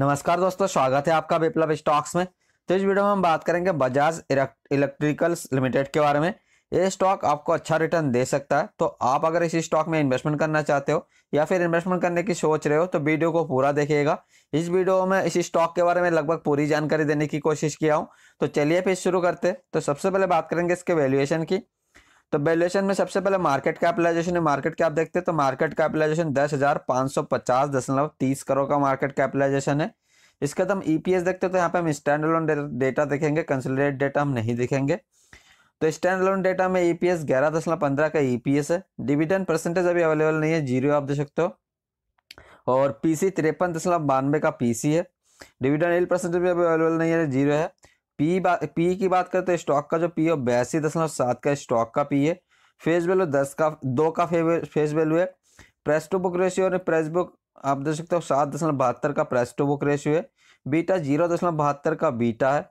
नमस्कार दोस्तों स्वागत है आपका विप्लव स्टॉक्स में तो इस वीडियो में हम बात करेंगे बजाज इलेक्ट्रिकल्स लिमिटेड के बारे में ये स्टॉक आपको अच्छा रिटर्न दे सकता है तो आप अगर इसी स्टॉक में इन्वेस्टमेंट करना चाहते हो या फिर इन्वेस्टमेंट करने की सोच रहे हो तो वीडियो को पूरा देखिएगा इस वीडियो में इस स्टॉक के बारे में लगभग पूरी जानकारी देने की कोशिश किया हूँ तो चलिए फिर शुरू करते तो सबसे पहले बात करेंगे इसके वैल्यूएशन की तो वैल्यूएशन में सबसे पहले मार्केट कैपिटलाइजेशन है मार्केट कैप देखते हैं तो मार्केट कैपिटलाइजेशन दस हजार पाँच सौ पचास दशमलव तीस करोड़ का मार्केट कैपिटलाइजेशन है इसके बाद हम ईपीएस e देखते हैं तो यहाँ पे हम स्टैंड लोन डेटा देखेंगे कंसिडरेट डेटा हम नहीं देखेंगे तो स्टैंड लोन डेटा में ईपीएस e ग्यारह दशमलव पंद्रह का ईपीएस e है डिविडेंड परसेंटेज अभी अवेलेबल नहीं है जीरो आप देख सकते हो और पीसी तिरपन दशमलव बानवे का पीसी है डिविडेंड एल परसेंटेज भी अभी अवेलेबल नहीं है जीरो है पी बात पी की बात करें तो स्टॉक का जो पी है बयासी दशमलव सात का स्टॉक का पी है फेस वैल्यू दस का दो का फेस वैल्यू है प्रेस टू बुक रेशियो और प्रेस बुक आप देख सकते हो सात दशमलव बहत्तर का प्रेस टू बुक रेशियो है बीटा जीरो दशमलव बहत्तर का बीटा है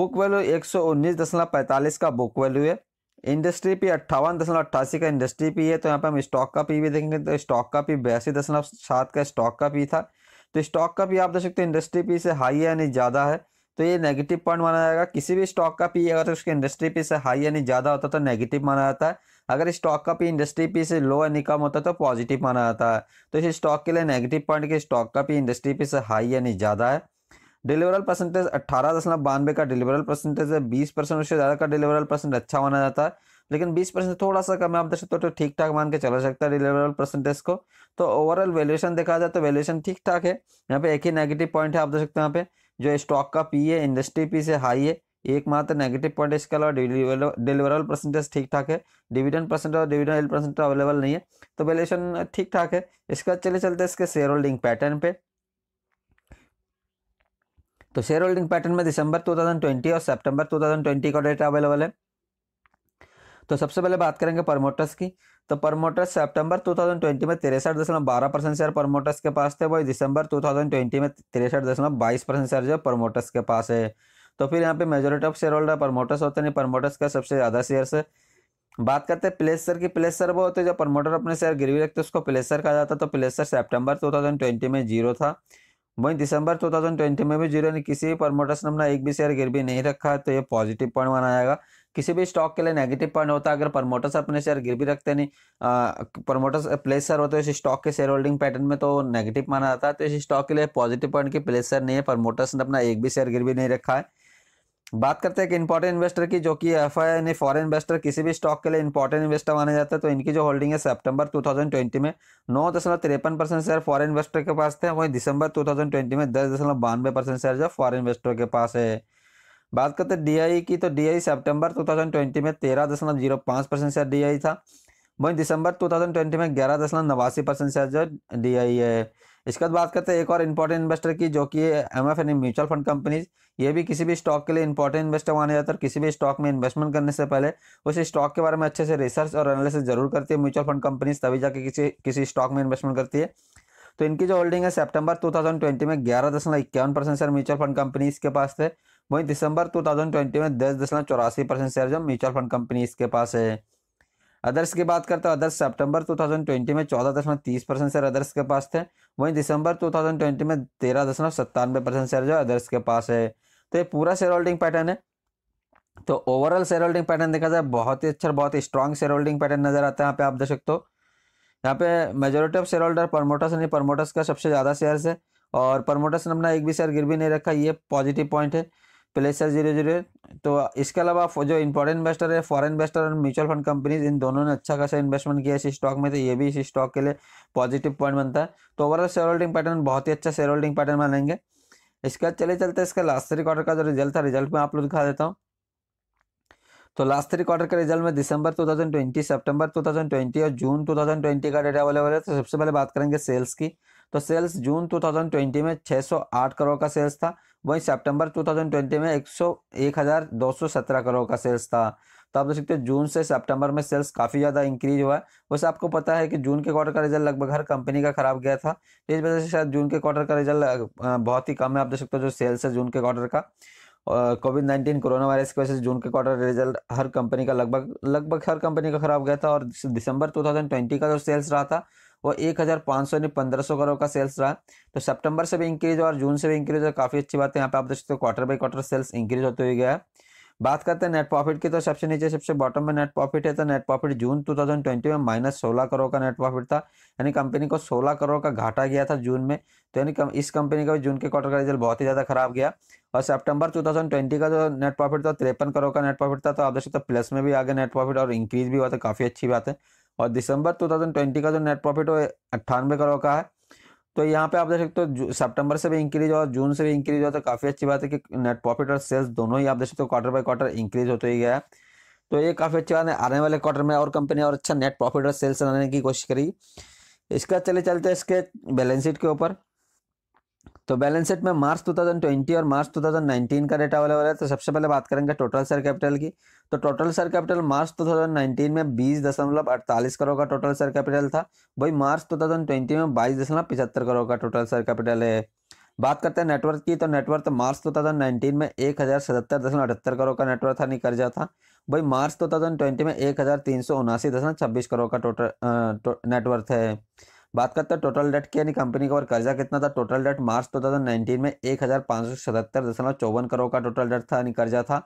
बुक वैल्यू एक सौ उन्नीस दशमलव पैंतालीस का बुक वैल्यू है इंडस्ट्री पी अट्ठावन दशमलव अट्ठासी का इंडस्ट्री पी है तो यहाँ पे हम स्टॉक का पी भी देखेंगे तो स्टॉक का पी बयासी दशमलव सात का स्टॉक का पी था तो स्टॉक का पी आप देख सकते हो इंडस्ट्री पी से हाई है यानी ज़्यादा है तो ये नेगेटिव पॉइंट माना जाएगा किसी भी स्टॉक का पी अगर उसके इंडस्ट्री पी से हाई यानी ज़्यादा होता तो नेगेटिव माना जाता है अगर स्टॉक का पी इंडस्ट्री पी से लो यानी कम होता तो पॉजिटिव माना जाता है तो इस स्टॉक के लिए नेगेटिव पॉइंट के स्टॉक का पी इंडस्ट्री पी से हाई यानी ज़्यादा है डिलीवरल परसेंटेज अट्ठारह दशमलव बानवे का डिलीवरल परसेंटेज है बीस परसेंट उससे ज़्यादा का डिलीवरल परसेंट अच्छा माना जाता है लेकिन बीस परसेंट थोड़ा सा कम है आप दर्शक तो, तो ठीक ठाक मान के चला सकता है डिलीवरल परसेंटेज को तो ओवरऑल वैल्यूएशन देखा जाए तो वैल्यूएशन ठीक ठाक है यहाँ पे एक ही नेगेटिव पॉइंट है आप देख सकते हैं यहाँ पे जो स्टॉक का पी है इंडस्ट्री पी से हाई है एकमात्र नेगेटिव पॉइंट इसके अलावा डिलीवरेबल परसेंटेज ठीक ठाक है डिविडेंड परसेंट और डिविडेंड परसेंट अवेलेबल नहीं है तो वेलेशन ठीक ठाक है इसके बाद चले चलते इसके शेयर होल्डिंग पैटर्न पे तो शेयर होल्डिंग पैटर्न में दिसंबर 2020 और सितंबर 2020 का डेटा अवेलेबल है तो सबसे पहले बात करेंगे प्रमोटर्स की तो प्रमोटर्स सितंबर 2020 में तिरसठ दशमलव बारह परसेंट शेयर प्रमोटर्स के पास थे वही दिसंबर 2020 में तिरसठ दशमलव बाईस परसेंट शेयर जो प्रमोटर्स के पास है तो फिर यहाँ पे majority of share holder promoters होते नहीं प्रमोटर्स का सबसे ज़्यादा शेयर है बात करते हैं प्लेसर की प्लेसर वो होते हैं प्रमोटर अपने शेयर गिरवी रखते उसको प्लेसर कहा जाता तो प्लेसर सेप्टेम्बर टू में जीरो था वहीं दिसंबर 2020 में भी जीरो ने किसी भी प्रमोटर्स ने अपना एक भी शेयर गिरवी नहीं रखा है तो ये पॉजिटिव पॉइंट माना जाएगा किसी भी स्टॉक के लिए नेगेटिव पॉइंट होता है अगर प्रमोटर्स अपने शेयर गिर भी रखते नहीं प्रमोटर्स प्लेस होते हैं इस स्टॉक के शेयर होल्डिंग पैटर्न में तो नेगेटिव माना जाता है तो इस स्टॉक के लिए पॉजिटिव पॉइंट की प्लेस नहीं है प्रमोटर्स ने अपना एक भी शेयर गिर भी नहीं रखा है बात करते हैं एक इंपॉर्टेंट इन्वेस्टर की जो कि एफ आई यानी फॉरन इन्वेस्टर किसी भी स्टॉक के लिए इंपॉर्टेंट इन्वेस्टर माना जाता है तो इनकी जो होल्डिंग है सितंबर 2020 में नौ दशमलव तिरपन परसेंट शेयर फॉरन इन्वेस्टर के पास थे वहीं दिसंबर 2020 में दस दशमलव बानवे परसेंट शेयर जो फॉरन इन्वेस्टर के पास है बात करते डी डीआई की तो डीआई सितंबर 2020 में तेरह दशमलव जीरो पाँच परसेंट शेयर डीआई था वहीं दिसंबर 2020 में ग्यारह दशमलव नवासी परसेंट शेयर जो डीआई है इसके बाद बात करते हैं एक और इंपॉर्टेंट इन्वेस्टर की जो कि एम एफ यानी म्यूचुअल फंड कंपनीज ये भी किसी भी स्टॉक के लिए इंपॉर्टेंट इन्वेस्टर माना जाता है और किसी भी स्टॉक में इन्वेस्टमेंट करने से पहले उस स्टॉक के बारे में अच्छे से रिसर्च और एनालिसिस जरूर करती है म्यूचुअल फंड कंपनीज तभी जाके किसी किसी स्टॉक में इन्वेस्टमेंट करती है तो इनकी जो होल्डिंग है थाउजेंड ट्वेंटी में ग्यारह दशमलव इक्यावन percent share mutual fund companies के पास थे वहीं दिसंबर 2020 में दस दशमलव चौरासी परसेंट शेयर जो म्यूचुअल फंड कंपनी इसके पास है अदर्स की बात करते हैं अदर्स सितंबर 2020 में चौदह दशमलव तीस परसेंट शेयर अदर्स के पास थे वहीं दिसंबर 2020 में तेरह दशमलव सत्तानवे परसेंट शेयर जो अदर्स के पास है तो ये पूरा शेयर होल्डिंग पैटर्न है तो ओवरऑल शेयर होल्डिंग पैटर्न देखा जाए बहुत ही अच्छा बहुत ही स्ट्रॉन्ग शेयर होल्डिंग पैटर्न नजर आता है यहाँ पे आप देख सकते हो यहाँ पे majority of share holder promoters नहीं प्रमोटर्स का सबसे ज़्यादा शेयर है और प्रमोटर्स ने अपना एक भी शेयर गिर भी नहीं रखा ये पॉजिटिव पॉइंट है प्लेसर जीरो जीरो तो इसके अलावा जो इंपॉर्टेंट इन्वेस्टर है फॉरेन इन्वेस्टर और म्यूचुअल फंड कंपनीज इन दोनों ने अच्छा खासा इन्वेस्टमेंट किया इस स्टॉक में तो ये भी इस स्टॉक के लिए पॉजिटिव पॉइंट बनता है तो ओवरऑल शेयर होल्डिंग पैटर्न बहुत ही अच्छा शेयर होल्डिंग पैटर्न मानेंगे इसके बाद चले चलते इसका लास्ट थ्री क्वार्टर का जो रिजल्ट था रिजल्ट में आप लोग दिखा देता हूँ तो लास्ट थ्री क्वार्टर का रिजल्ट में दिसंबर 2020, सितंबर 2020 और जून 2020 का डेटा अवेलेबल है तो सबसे पहले बात करेंगे सेल्स की तो सेल्स जून 2020 में 608 करोड़ का सेल्स था वहीं सितंबर 2020 में एक सौ एक हज़ार दो सौ सत्रह करोड़ का सेल्स था तो आप देख सकते हो जून से सितंबर में सेल्स काफ़ी ज़्यादा इंक्रीज हुआ है वैसे आपको पता है कि जून के क्वार्टर का रिजल्ट लगभग हर कंपनी का खराब गया था तो इस वजह से शायद जून के क्वार्टर का रिजल्ट बहुत ही कम है आप देख सकते हो जो सेल्स है जून के क्वार्टर का कोविड नाइन्टीन कोरोना वायरस की वजह से जून के क्वार्टर रिजल्ट हर कंपनी का लगभग लगभग हर कंपनी का खराब गया था और दिसंबर ट्वेंटी का जो सेल्स रहा था वो एक हज़ार पाँच सौ यानी पंद्रह सौ करोड़ का सेल्स रहा तो सितंबर से भी इंक्रीज और जून से भी इंक्रीज और काफ़ी अच्छी बात है यहाँ पे आप देख सकते हो quarter by quarter sales increase होते हुए गया बात करते हैं नेट प्रॉफिट की तो सबसे नीचे सबसे बॉटम में नेट प्रॉफिट है तो नेट प्रॉफिट जून 2020 में माइनस सोलह करोड़ का नेट प्रॉफिट था यानी कंपनी को सोलह करोड़ का घाटा गया था जून में तो यानी इस कंपनी का जून के क्वार्टर का रिजल्ट बहुत ही ज़्यादा खराब गया और सितंबर 2020 का जो नेट प्रॉफिट था तिरपन करोड़ का नेट प्रॉफिट था तो आप देख सकते हो प्लस में भी आगे नेट प्रॉफिट और इंक्रीज भी हुआ था तो काफ़ी अच्छी बात है और दिसंबर 2020 का जो नेट प्रॉफिट वो अट्ठानवे करोड़ का है तो यहाँ पे आप देख सकते हो सितंबर से भी इंक्रीज हुआ जून से भी इंक्रीज हुआ तो काफ़ी अच्छी बात है कि नेट प्रॉफिट और सेल्स दोनों ही आप देख सकते हो क्वार्टर बाय क्वार्टर इंक्रीज होते ही गया तो ये काफ़ी अच्छी बात है आने वाले क्वार्टर में और कंपनी और अच्छा नेट प्रॉफिट और सेल्स बनाने की कोशिश करी इसका चले चलते इसके बैलेंस शीट के ऊपर तो बैलेंस शीट में मार्च 2020 और मार्च 2019 का डेटा अवेलेबल है तो सबसे पहले बात करेंगे टोटल सर कैपिटल की तो टोटल सर कैपिटल मार्च 2019 में बीस दशमलव अड़तालीस करोड़ का टोटल सर कैपिटल था वही मार्च 2020 में बाईस दशमलव पिछहत्तर करोड़ का टोटल सर कैपिटल है बात करते हैं नेटवर्क की तो नेटवर्क मार्च टू में एक करोड़ का नेटवर्क था कर्जा था वही मार्च टू में एक करोड़ का टोटल नेटवर्थ है बात करते हैं टोटल डेट की यानी कंपनी का और कर्जा कितना था टोटल डेट मार्च दो हज़ार नाइनटीन में एक हज़ार पाँच सौ सतहत्तर दशमलव चौवन करोड़ का टोटल डेट था यानी कर्जा था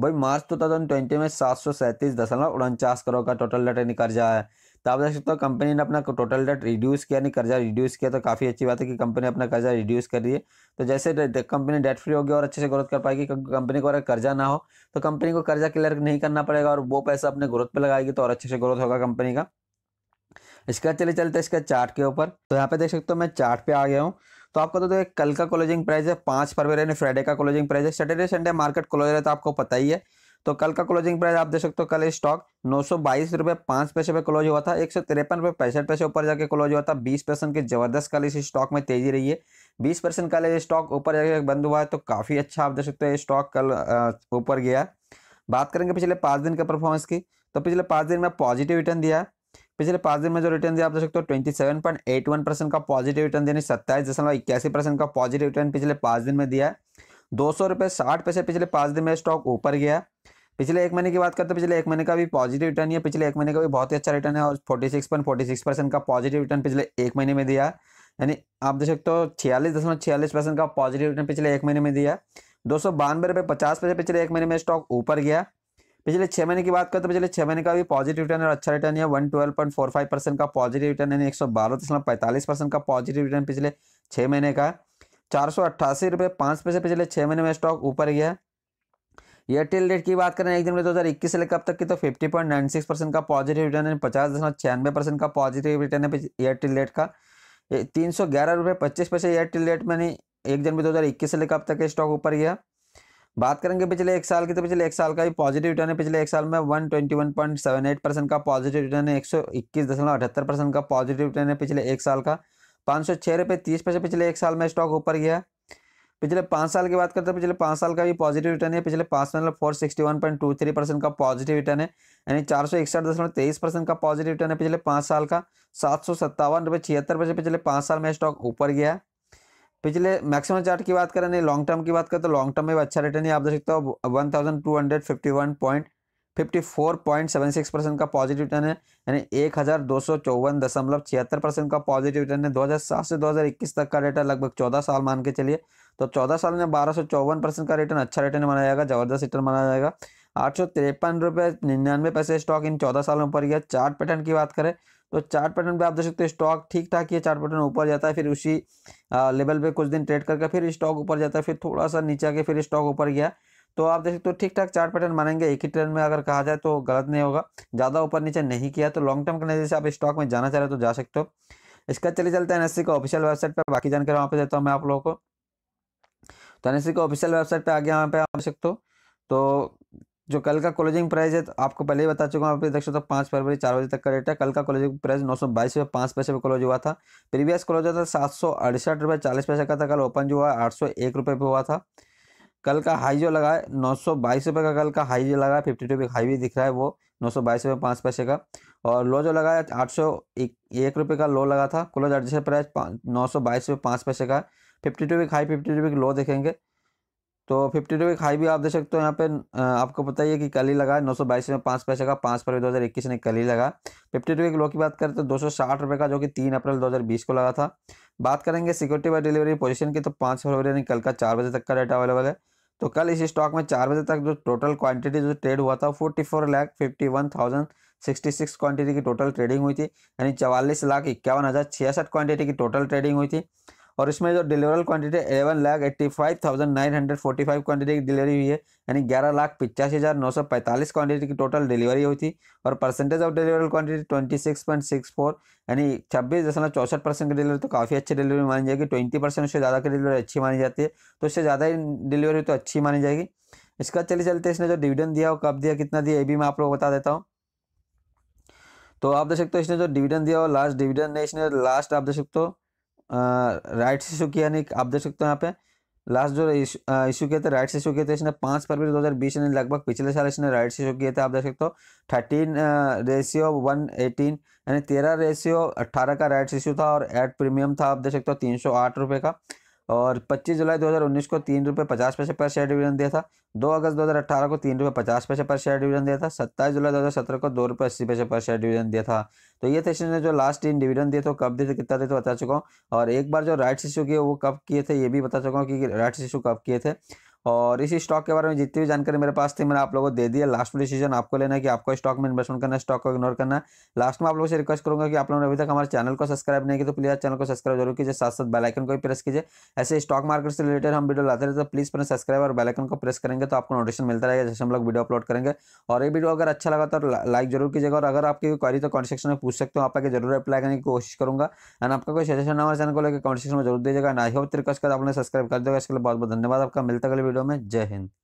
वही मार्च दो हज़ार ट्वेंटी में सात सौ सैंतीस दशमलव उनचास करोड़ का टोटल डेट यानी कर्जा है तो आप देख सकते हो कंपनी ने अपना टोटल डेट रिड्यूस किया यानी कर्जा रिड्यूस किया तो काफ़ी अच्छी बात है कि कंपनी अपना कर्जा रिड्यूस कर रही है तो जैसे कंपनी डेट फ्री होगी और अच्छे से ग्रोथ कर पाएगी क्योंकि कंपनी को अगर कर्जा ना हो तो कंपनी को कर्जा क्लियर नहीं करना पड़ेगा और वो पैसा अपने ग्रोथ पर लगाएगी तो और अच्छे से ग्रोथ होगा कंपनी का इसका चले चलते हैं इसका चार्ट के ऊपर तो यहाँ पे देख सकते हो मैं चार्ट पे आ गया हूँ तो आपको तो देखिए कल का क्लोजिंग प्राइस है पाँच फरवरी यानी फ्राइडे का क्लोजिंग प्राइस है सैटरडे संडे मार्केट क्लोज है तो आपको पता ही है तो कल का क्लोजिंग प्राइस आप देख सकते हो कल स्टॉक नौ सौ बाईस रुपये पाँच पैसे पे क्लोज हुआ था एक सौ तिरपन रुपये पैंसठ पैसे ऊपर जाके क्लोज हुआ था बीस परसेंट की जबरदस्त कल इस स्टॉक में तेजी रही है बीस परसेंट कल ये स्टॉक ऊपर जाके बंद हुआ है तो काफ़ी अच्छा आप देख सकते हो स्टॉक कल ऊपर गया बात करेंगे पिछले पाँच दिन के परफॉर्मेंस की तो पिछले पाँच दिन में पॉजिटिव रिटर्न दिया है पिछले पांच दिन में जो रिटर्न दिया आप देख सकते हो twenty seven point eight one percent का पॉजिटिव रिटर्न यानी सत्ताईस दशमलव इक्यासी परसेंट का पॉजिटिव रिटर्न पिछले पांच दिन में दिया है दो सौ रुपये साठ पैसे पिछले पांच दिन में स्टॉक ऊपर गया पिछले एक महीने की बात करते हैं पिछले एक महीने का भी पॉजिटिव रिटर्न है पिछले एक महीने का भी बहुत ही अच्छा रिटर्न है और फोर्टी का पॉजिटिव रिटर्न पिछले एक महीने में दिया यानी आप देख सकते हो छियालीस का पॉजिटिव रिटर्न पिछले एक महीने में दिया दो सौ बानवे रुपये पचास पैसे पिछले एक महीने में स्टॉक ऊपर गया पिछले छह महीने की बात करें तो पिछले छह महीने का भी पॉजिटिव रिटर्न और अच्छा रिटर्न है one twelve point four five percent का पॉजिटिव रिटर्न यानी एक सौ बारह दशमलव पैंतालीस परसेंट का पॉजिटिव रिटर्न पिछले छह महीने का चार सौ अट्ठासी रुपये पाँच पैसे पिछले छह महीने में स्टॉक ऊपर गया एयरटेल रेट की बात करें एक दिन में दो हज़ार इक्कीस से लेकर अब तक की तो fifty point nine six percent का पॉजिटिव रिटर्न है पचास दशमलव छियानवे परसेंट का पॉजिटिव रिटर्न है एयरटेल रेट का तीन सौ ग्यारह रुपये पच्चीस पैसे एयरटेल रेट में एक जनवरी दो हज़ार इक्कीस से लेकर अब तक स्टॉक ऊपर गया बात करेंगे पिछले एक साल की तो पिछले एक साल का भी पॉजिटिव रिटर्न है पिछले एक साल में 121.78 परसेंट का पॉजिटिव रिटर्न है अठहत्तर परसेंट का पॉजिटिव रिटर्न है पिछले एक साल का पाँच सौ छः रुपये तीस पैसे पिछले एक साल में स्टॉक ऊपर गया है पिछले पाँच साल की बात करते हैं तो पिछले पाँच साल का भी पॉजिटिव रिटर्न है पिछले पाँच साल में four sixty one point two three percent का पॉजिटिव रिटर्न है यानी चार सौ इकसठ दशमलव तेईस परसेंट का पॉजिटिव रिटर्न है पिछले पाँच साल का सात सौ सत्तावन रुपये छिहत्तर पैसे पिछले पाँच साल में स्टॉक ऊपर गया है पिछले मैक्सिमम चार्ट की बात करें नहीं लॉन्ग टर्म की बात करें तो लॉन्ग टर्म में भी अच्छा रिटर्न है आप देख सकते हो one thousand two one point seven six percent का पॉजिटिव रिटर्न है यानी एक हज़ार दो सौ चौवन दशमलव छिहत्तर परसेंट का पॉजिटिव रिटर्न है दो हज़ार सात से दो हज़ार इक्कीस तक का रिटर्न लगभग चौदह साल मान के चलिए तो चौदह साल में बारह सौ चौवन परसेंट का रिटर्न अच्छा रिटर्न माना जाएगा जबरदस्त रिटर्न माना जाएगा आठ सौ तिरपन रुपये निन्यानवे पैसे स्टॉक इन चौदह सालों में ऊपर गया चार्ट पैटर्न की बात करें तो चार्ट पैटर्न पे आप देख सकते हैं स्टॉक ठीक ठाक ये चार्ट पैटर्न ऊपर जाता है फिर उसी लेवल पे कुछ दिन ट्रेड करके फिर स्टॉक ऊपर जाता है फिर थोड़ा सा नीचे आके फिर स्टॉक ऊपर गया तो आप देख सकते हो ठीक ठाक चार्ट पैटर्न मानेंगे एक ही ट्रेन में अगर कहा जाए तो गलत नहीं होगा ज़्यादा ऊपर नीचे नहीं किया तो लॉन्ग टर्म करने जैसे आप स्टॉक में जाना चाह रहे हो तो जा सकते हो इसका चले चलते हैं एनएससी का ऑफिशियल वेबसाइट पर बाकी जानकारी वहाँ पर देता हूँ मैं आप लोगों को तो एनएससी का ऑफिशियल वेबसाइट पर आगे वहाँ पर आप सकते हो तो जो कल का क्लोजिंग प्राइस है तो आपको पहले ही बता चुका हूँ आप देख सकते हो तो पाँच फरवरी चार बजे तक का रेट है कल का क्लोजिंग प्राइस नौ सौ बाईस रुपये पाँच पैसे पर क्लोज हुआ था प्रीवियस क्लोज हुआ था सात सौ अड़सठ रुपये चालीस पैसे का था कल ओपन जो हुआ आठ सौ एक रुपये पर हुआ था कल का हाई जो लगा है नौ सौ बाईस रुपये का कल का हाई जो लगा है फिफ्टी टू हाई भी दिख रहा है वो नौ सौ बाईस रुपये पाँच पैसे का और लो जो लगा है आठ सौ एक रुपये का लो लगा था क्लोज एडजस्ट प्राइस नौ सौ बाईस रुपये पाँच पैसे का fifty two week high fifty two week low देखेंगे तो फिफ्टी टू वीक हाई भी आप देख सकते हो यहाँ पे आपको पता ही है कि कल ही लगा नौ सौ बाईस में पाँच पैसे का पाँच फरवरी दो हज़ार इक्कीस ने कल ही लगा फिफ्टी टू वीक लो की बात करें तो दो सौ साठ रुपये का जो कि तीन अप्रैल दो हज़ार बीस को लगा था बात करेंगे सिक्योरिटी बाई डिलीवरी पोजीशन की तो पाँच फरवरी यानी कल का चार बजे तक का डाटा अवेलेबल है तो कल इस स्टॉक में चार बजे तक जो टोटल क्वांटिटी जो ट्रेड हुआ था forty four lakh fifty one thousand sixty six quantity की टोटल ट्रेडिंग हुई थी यानी चवालीस लाख इक्यावन हज़ार छियासठ क्वांटिटी की टोटल ट्रेडिंग हुई थी और इसमें जो deliverable quantity eleven lakh eighty five thousand nine hundred forty five quantity की डिलीवरी हुई है यानी ग्यारह लाख पचासी हज़ार नौ सौ पैंतालीस क्वांटिटी की टोटल डिलीवरी हुई थी और percentage of deliverable quantity twenty six point six four यानी छब्बीस दशमलव चौसठ परसेंट की डिलीवरी तो काफ़ी अच्छी डिलीवरी मानी जाएगी ट्वेंटी परसेंट से ज़्यादा की डिलीवरी अच्छी मानी जाती है तो इससे ज़्यादा ही डिलीवरी तो अच्छी मानी जाएगी इसका चले चलते इसने जो डिविडेंड दिया वो कब दिया कितना दिया ये भी मैं आप लोग बता देता हूँ तो आप देख सकते हो इसने जो डिविडेंड दिया वो लास्ट डिविडेंड ने इसने लास्ट आप देख सकते हो राइट इशू किया नहीं आप देख सकते हो यहाँ पे लास्ट जो इशू किए थे राइट्स इशू किए थे इसने पाँच फरवरी 2020 ने लगभग पिछले साल इसने राइट्स इशू किए थे आप देख सकते हो थर्टीन रेशियो वन एटीन यानी तेरह रेशियो अट्ठारह का राइट्स इशू था और एड प्रीमियम था आप देख सकते हो तीन सौ आठ रुपये का और 25 जुलाई 2019 को तीन रुपये पचास पैसे पर शेयर डिविडेंड दिया था 2 अगस्त 2018 को तीन रुपये पचास पैसे पर शेयर डिविडेंड दिया था 27 जुलाई 2017 को दो रुपये अस्सी पैसे पर शेयर डिविडेंड दिया था तो ये थे इसने जो लास्ट तीन डिविडेंड दिए थे कब दिए थे कितना दिए थे बता चुका हूँ और एक बार जो राइट्स इशू किए वो कब किए थे ये भी बता चुका हूँ कि राइट्स इशू कब किए थे और इसी स्टॉक के बारे में जितनी भी जानकारी मेरे पास थी मैंने आप लोगों को दे दिया लास्ट में डिसीजन आपको लेना है कि आपको स्टॉक में इन्वेस्टमेंट करना है स्टॉक को इग्नोर करना है लास्ट में आप लोगों से रिक्वेस्ट करूंगा कि आप लोगों ने अभी तक हमारे चैनल को सब्सक्राइब नहीं किया तो प्लीज़ चैनल को सब्सक्राइब जरूर कीजिए साथ साथ बेलाइकन को भी प्रेस कीजिए ऐसे स्टॉक मार्केट से रिलेटेड हम वीडियो लाते रहे तो प्लीज़ अपने सब्सक्राइब और बेलाइकन को प्रेस करेंगे तो आपको नोटिफिकेशन मिलता रहेगा जैसे हम लोग वीडियो अपलोड करेंगे और ये वीडियो अगर अच्छा लगा तो लाइक जरूर कीजिएगा और अगर आपकी क्वारी तो कमेंट सेक्शन में पूछ सकते हो आप आगे जरूर अप्लाई करने की कोशिश करूंगा एंड आपका कोई सजेशन हमारे चैनल को लेकर कमेंट सेक्शन में जरूर दीजिएगा एंड आई होप तरीका आपने सब्सक्राइब कर देगा इसके लिए बहुत बहुत धन्यवाद आपका मिलता है वीडियो में जय हिंद